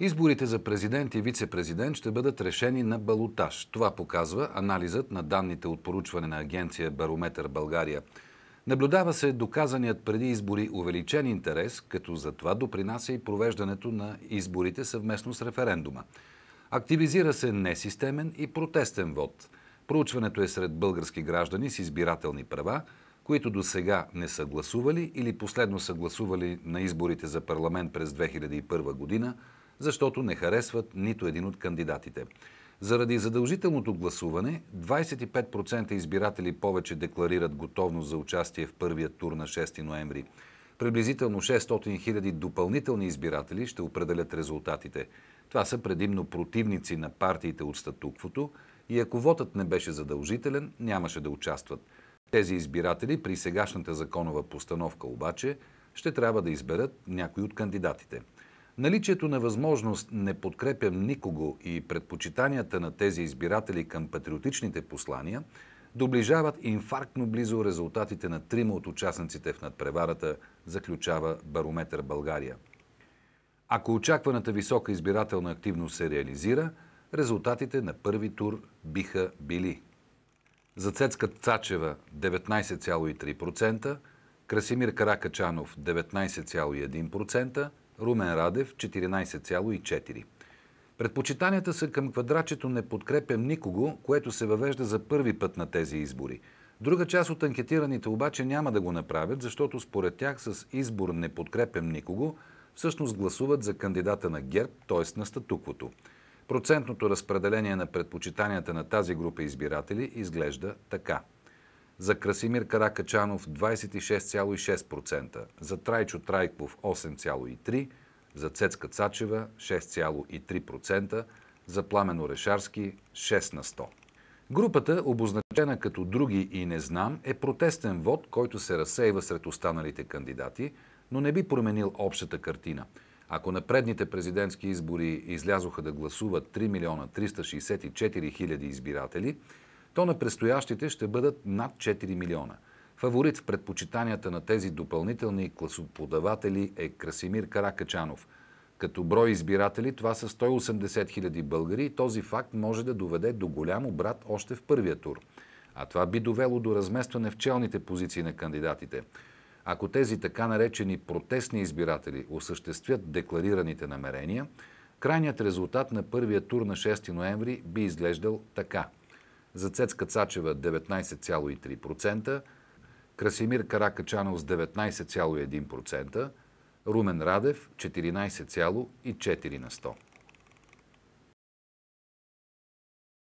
Изборите за президент и вице-президент ще бъдат решени на балотаж. Това показва анализът на данните от поручване на агенция Барометър България. Наблюдава се доказаният преди избори увеличен интерес, като за това допринася и провеждането на изборите съвместно с референдума. Активизира се несистемен и протестен вод. Проучването е сред български граждани с избирателни права, които до сега не са гласували или последно са гласували на изборите за парламент през 2001 година – защото не харесват нито един от кандидатите. Заради задължителното гласуване, 25% избиратели повече декларират готовност за участие в първия тур на 6 ноември. Приблизително 600 000 допълнителни избиратели ще определят резултатите. Това са предимно противници на партиите от статуквото и ако вотът не беше задължителен, нямаше да участват. Тези избиратели при сегашната законова постановка обаче ще трябва да изберат някой от кандидатите – Наличието на възможност не подкрепям никого и предпочитанията на тези избиратели към патриотичните послания доближават инфарктно близо резултатите на трима от участниците в надпреварата, заключава барометър България. Ако очакваната висока избирателна активност се реализира, резултатите на първи тур биха били. За Цецка Цачева 19,3%, Красимир Каракачанов 19,1%, Румен Радев 14,4. Предпочитанията са към квадратчето Не подкрепям никого, което се въвежда за първи път на тези избори. Друга част от анкетираните обаче няма да го направят, защото според тях с избор Не подкрепям никого всъщност гласуват за кандидата на ГЕРБ, т.е. на статуквото. Процентното разпределение на предпочитанията на тази група избиратели изглежда така – за Красимир Каракачанов 26,6%, за Трайчо Трайков 8,3%, за Цецка Цачева 6,3%, за Пламен Орешарски 6 на 100. Групата, обозначена като Други и Не знам, е протестен вод, който се разсейва сред останалите кандидати, но не би променил общата картина. Ако на предните президентски избори излязоха да гласуват 3 милиона 364 хиляди избиратели, то на предстоящите ще бъдат над 4 милиона. Фаворит в предпочитанията на тези допълнителни класоподаватели е Красимир Каракачанов. Като брой избиратели това са 180 хиляди българи и този факт може да доведе до голям обрат още в първия тур. А това би довело до разместване в челните позиции на кандидатите. Ако тези така наречени протестни избиратели осъществят декларираните намерения, крайният резултат на първия тур на 6 ноември би изглеждал така. За Цецка Цачева 19,3%, Красимир Каракачанов с 19,1%, Румен Радев 14,4 на 100.